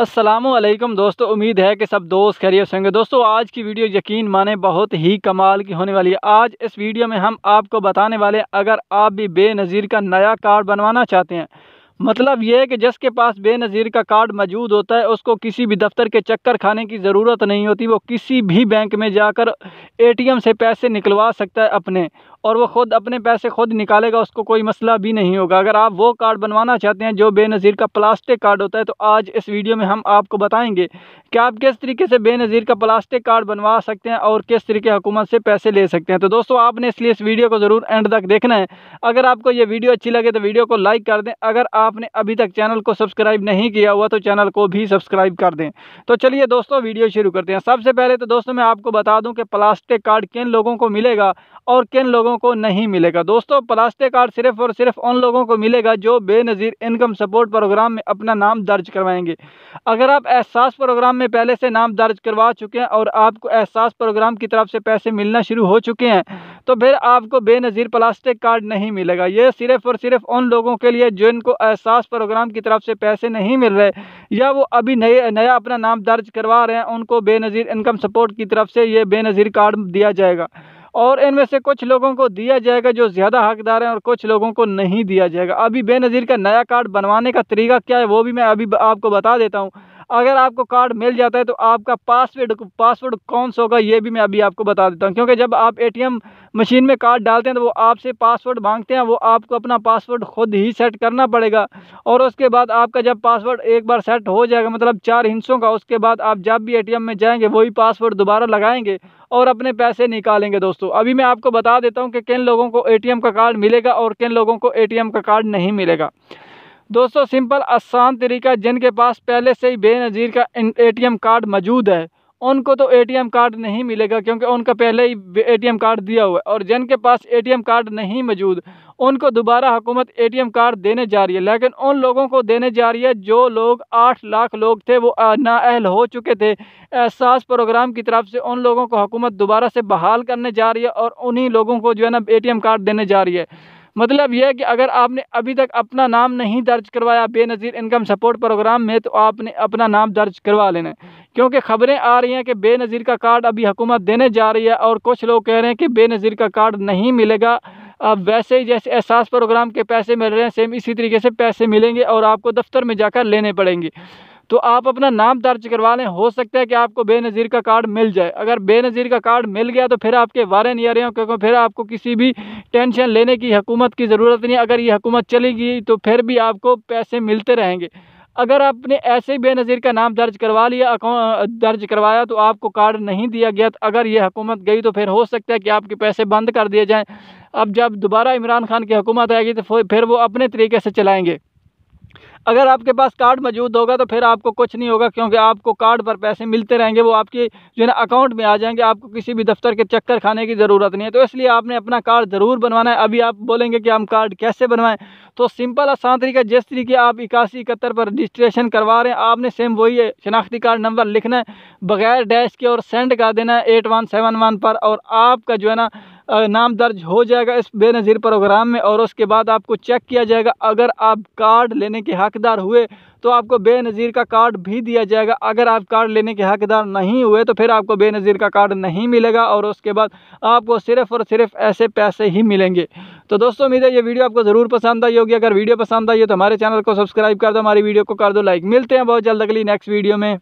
असलम दोस्तों उम्मीद है कि सब दोस्त खैरियत होंगे दोस्तों आज की वीडियो यकीन माने बहुत ही कमाल की होने वाली है आज इस वीडियो में हम आपको बताने वाले हैं अगर आप भी बेनज़ीर का नया कार्ड बनवाना चाहते हैं मतलब ये है कि जिसके पास बेनज़ीर का कार्ड मौजूद होता है उसको किसी भी दफ्तर के चक्कर खाने की ज़रूरत नहीं होती वो किसी भी बैंक में जाकर ए से पैसे निकलवा सकता है अपने और वो ख़ुद अपने पैसे खुद निकालेगा उसको कोई मसला भी नहीं होगा अगर आप वो कार्ड बनवाना चाहते हैं जो बेनज़ीर का प्लास्टिक कार्ड होता है तो आज इस वीडियो में हम आपको बताएंगे कि आप किस तरीके से बेनज़ीर का प्लास्टिक कार्ड बनवा सकते हैं और किस तरीके हुकूमत से पैसे ले सकते हैं तो दोस्तों आपने इसलिए इस वीडियो को ज़रूर एंड तक देखना है अगर आपको ये वीडियो अच्छी लगे तो वीडियो को लाइक कर दें अगर आपने अभी तक चैनल को सब्सक्राइब नहीं किया हुआ तो चैनल को भी सब्सक्राइब कर दें तो चलिए दोस्तों वीडियो शुरू करते हैं सबसे पहले तो दोस्तों मैं आपको बता दूँ कि प्लास्टिक कार्ड किन लोगों को मिलेगा और किन लोगों लोगों को नहीं मिलेगा दोस्तों प्लास्टिक कार्ड सिर्फ और सिर्फ उन लोगों को मिलेगा जो बेनज़ीर इनकम सपोर्ट प्रोग्राम में अपना नाम दर्ज करवाएंगे अगर आप एहसास प्रोग्राम में पहले से नाम दर्ज करवा चुके हैं और आपको एहसास प्रोग्राम की तरफ से पैसे मिलना शुरू हो चुके हैं तो फिर आपको बेनज़ीर प्लास्टिक कार्ड नहीं मिलेगा ये सिर्फ और सिर्फ उन लोगों के लिए जिनको एहसास प्रोग्राम की तरफ से पैसे नहीं मिल रहे या वो अभी नए नया अपना नाम दर्ज करवा रहे हैं उनको बेनज़ीर इनकम सपोर्ट की तरफ से ये बेनज़ीर कार्ड दिया जाएगा और इनमें से कुछ लोगों को दिया जाएगा जो ज़्यादा हकदार हैं और कुछ लोगों को नहीं दिया जाएगा अभी बेनज़ीर का नया कार्ड बनवाने का तरीका क्या है वो भी मैं अभी आपको बता देता हूँ अगर आपको कार्ड मिल जाता है तो आपका पासवर्ड पासवर्ड कौन सा होगा ये भी मैं अभी आपको बता देता हूँ क्योंकि जब आप एटीएम मशीन में कार्ड डालते हैं तो वो आपसे पासवर्ड मांगते हैं वो आपको अपना पासवर्ड खुद ही सेट करना पड़ेगा और उसके बाद आपका जब पासवर्ड एक बार सेट हो जाएगा मतलब चार हिंसों का उसके बाद आप जब भी ए में जाएंगे वही पासवर्ड दोबारा लगाएंगे और अपने पैसे निकालेंगे दोस्तों अभी मैं आपको बता देता हूँ कि किन लोगों को एटीएम का कार्ड मिलेगा और किन लोगों को एटीएम का कार्ड नहीं मिलेगा दोस्तों सिंपल आसान तरीका जिनके पास पहले से ही बेनज़ीर का एटीएम कार्ड मौजूद है उनको तो एटीएम कार्ड नहीं मिलेगा क्योंकि उनका पहले ही एटीएम कार्ड दिया हुआ है और जिनके पास एटीएम कार्ड नहीं मौजूद उनको दोबारा हुकूमत एटीएम कार्ड देने जा रही है लेकिन उन लोगों को देने जा रही है जो लोग आठ लाख लोग थे वो नाअहल हो चुके थे एहसास प्रोग्राम की तरफ से उन लोगों को हुकूमत दोबारा से बहाल करने जा रही है और उन्हीं लोगों को जो है ना ए कार्ड देने जा रही है मतलब यह कि अगर आपने अभी तक अपना नाम नहीं दर्ज करवाया बेनज़ीर इनकम सपोर्ट प्रोग्राम में तो आपने अपना नाम दर्ज करवा लेना है क्योंकि खबरें आ रही हैं कि बेनज़ीर का कार्ड अभी हुकूमत देने जा रही है और कुछ लोग कह रहे हैं कि बेनज़ीर का कार्ड नहीं मिलेगा अब वैसे ही जैसे एहसास प्रोग्राम के पैसे मिल रहे हैं सेम इसी तरीके से पैसे मिलेंगे और आपको दफ्तर में जाकर लेने पड़ेंगे तो आप अपना नाम दर्ज करवा लें हो सकता है कि आपको बेनज़ीर का कार्ड मिल जाए अगर बेनज़ीर का कार्ड मिल गया तो फिर आपके वारे नहीं आ रहे हो क्योंकि फिर आपको किसी भी टेंशन लेने की हकूमत की ज़रूरत नहीं अगर ये हकूमत चली गई तो फिर भी आपको पैसे मिलते रहेंगे अगर आपने ऐसे ही बेनज़ीर का नाम दर्ज करवा लिया दर्ज करवाया तो आपको कार्ड नहीं दिया गया तो अगर ये हुकूमत गई तो फिर हो सकता है कि आपके पैसे बंद कर दिए जाएँ अब जब दोबारा इमरान खान की हुकूमत आएगी तो फिर वो अपने तरीके से चलाएँगे अगर आपके पास कार्ड मौजूद होगा तो फिर आपको कुछ नहीं होगा क्योंकि आपको कार्ड पर पैसे मिलते रहेंगे वो आपके जो है ना अकाउंट में आ जाएंगे आपको किसी भी दफ्तर के चक्कर खाने की ज़रूरत नहीं है तो इसलिए आपने अपना कार्ड ज़रूर बनवाना है अभी आप बोलेंगे कि हम कार्ड कैसे बनवाएं तो सिंपल आसान तरीका जिस तरीके आप इक्यासी इकहत्तर पर रजिस्ट्रेशन करवा रहे हैं आपने सेम वही है शनाख्ती कार्ड नंबर लिखना है बगैर डैश के और सेंड कर देना है एट वन सेवन वन पर और आपका जो है ना नाम दर्ज हो जाएगा इस बेनज़ीर प्रोग्राम में और उसके बाद आपको चेक किया जाएगा अगर आप कार्ड लेने के हकदार हुए तो आपको बेनज़ीर का कार्ड भी दिया जाएगा अगर आप कार्ड लेने के हकदार नहीं हुए तो फिर आपको बेनज़ीर का कार्ड नहीं मिलेगा और उसके बाद आपको सिर्फ़ और सिर्फ ऐसे पैसे ही मिलेंगे तो दोस्तों उम्मीद है ये वीडियो आपको ज़रूर पसंद आई होगी अगर वीडियो पसंद आई है तो हमारे चैनल को सब्सक्राइब कर दो हमारी वीडियो को कर दो लाइक मिलते हैं बहुत जल्द अगली नेक्स्ट वीडियो में